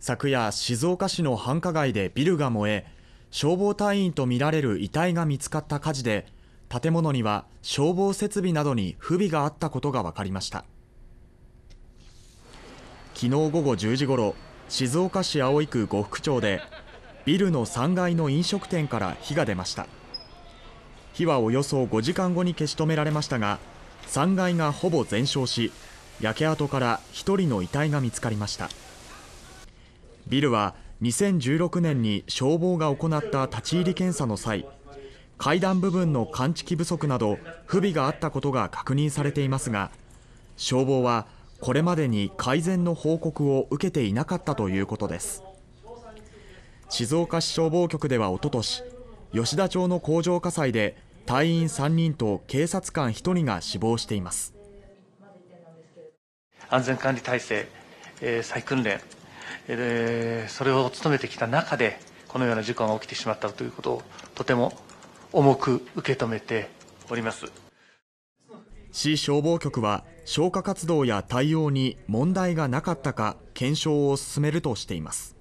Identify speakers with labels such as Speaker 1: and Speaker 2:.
Speaker 1: 昨夜静岡市の繁華街でビルが燃え消防隊員とみられる遺体が見つかった火事で建物には消防設備などに不備があったことが分かりました昨日午後10時ごろ静岡市葵区呉服町でビルの3階の飲食店から火が出ました火はおよそ5時間後に消し止められましたが3階がほぼ全焼し焼け跡から1人の遺体が見つかりましたビルは2016年に消防が行った立ち入り検査の際階段部分の感知器不足など不備があったことが確認されていますが消防はこれまでに改善の報告を受けていなかったということです静岡市消防局ではおととし吉田町の工場火災で隊員3人と警察官1人が死亡しています
Speaker 2: 安全管理体制、えー、再訓練えー、それを務めてきた中でこのような事故が起きてしまったということをとても
Speaker 1: 重く受け止めております市消防局は消火活動や対応に問題がなかったか検証を進めるとしています